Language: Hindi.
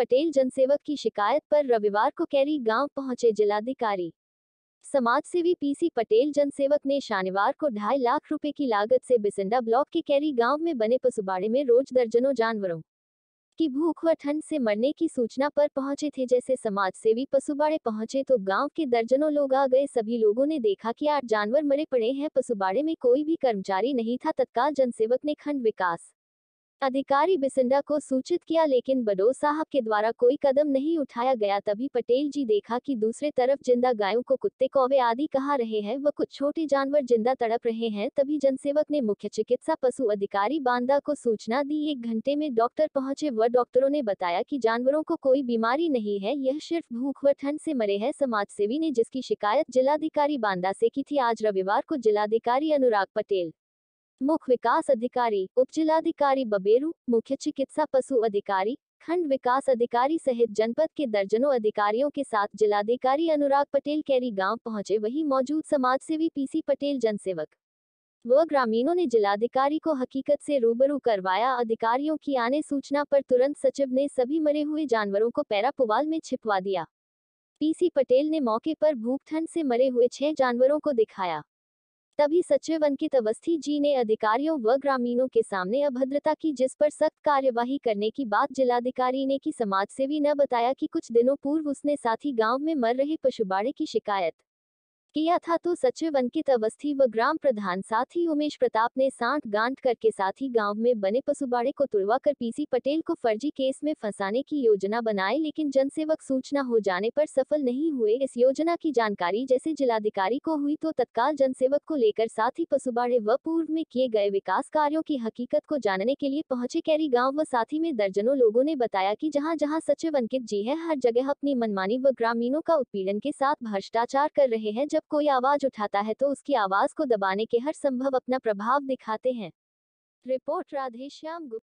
पटेल जनसेवक की शिकायत पर रविवार को कैरी गांव पहुंचे जिलाधिकारी समाज सेवी पीसी पटेल जनसेवक ने शनिवार को ढाई लाख रुपए की लागत से बिसेंडा ब्लॉक के कैरी गांव में बने पशुबाड़े में रोज दर्जनों जानवरों की भूख व ठंड से मरने की सूचना पर पहुंचे थे जैसे समाज सेवी पशुबाड़े पहुंचे तो गांव के दर्जनों लोग आ गए सभी लोगों ने देखा कि आठ जानवर मरे पड़े हैं पशुबाड़े में कोई भी कर्मचारी नहीं था तत्काल जनसेवक ने खंड विकास अधिकारी बिसिंडा को सूचित किया लेकिन बडो साहब के द्वारा कोई कदम नहीं उठाया गया तभी पटेल जी देखा कि दूसरे तरफ जिंदा गायों को कुत्ते कौवे आदि कहा रहे हैं व कुछ छोटे जानवर जिंदा तड़प रहे हैं तभी जनसेवक ने मुख्य चिकित्सा पशु अधिकारी बांदा को सूचना दी एक घंटे में डॉक्टर पहुंचे व डॉक्टरों ने बताया की जानवरों को कोई बीमारी नहीं है यह सिर्फ भूख व ठंड से मरे है समाज सेवी ने जिसकी शिकायत जिलाधिकारी बांदा से की थी आज रविवार को जिलाधिकारी अनुराग पटेल मुख्य विकास अधिकारी उप जिलाधिकारी बबेरू मुख्य चिकित्सा पशु अधिकारी खंड विकास अधिकारी सहित जनपद के दर्जनों अधिकारियों के साथ जिलाधिकारी अनुराग पटेल कैरी गांव पहुंचे वही मौजूद समाज सेवी पीसी पटेल जनसेवक व ग्रामीणों ने जिलाधिकारी को हकीकत से रूबरू करवाया अधिकारियों की आने सूचना पर तुरंत सचिव ने सभी मरे हुए जानवरों को पैरा पुवाल में छिपवा दिया पीसी पटेल ने मौके पर भूख ठंड से मरे हुए छह जानवरों को दिखाया तभी सचिव अंकित अवस्थी जी ने अधिकारियों व ग्रामीणों के सामने अभद्रता की जिस पर सख्त कार्यवाही करने की बात जिलाधिकारी ने की समाज सेवी न बताया कि कुछ दिनों पूर्व उसने साथी गांव में मर रहे पशुबाड़े की शिकायत किया था तो सचिव अंकित अवस्थी व ग्राम प्रधान साथी उमेश प्रताप ने सांठ गांठ करके साथ ही गांव में बने पशुबाड़े को तुड़वा कर पीसी पटेल को फर्जी केस में फंसाने की योजना बनाई लेकिन जनसेवक सूचना हो जाने पर सफल नहीं हुए इस योजना की जानकारी जैसे जिलाधिकारी को हुई तो तत्काल जनसेवक को लेकर साथ ही पशुबाड़े व पूर्व में किए गए विकास कार्यो की हकीकत को जानने के लिए पहुंचे कैरी गाँव व साथी में दर्जनों लोगों ने बताया की जहाँ जहाँ सचिव अंकित जी है हर जगह अपनी मनमानी व ग्रामीणों का उत्पीड़न के साथ भ्रष्टाचार कर रहे हैं जब कोई आवाज उठाता है तो उसकी आवाज को दबाने के हर संभव अपना प्रभाव दिखाते हैं रिपोर्ट राधेश्याम गुप्ता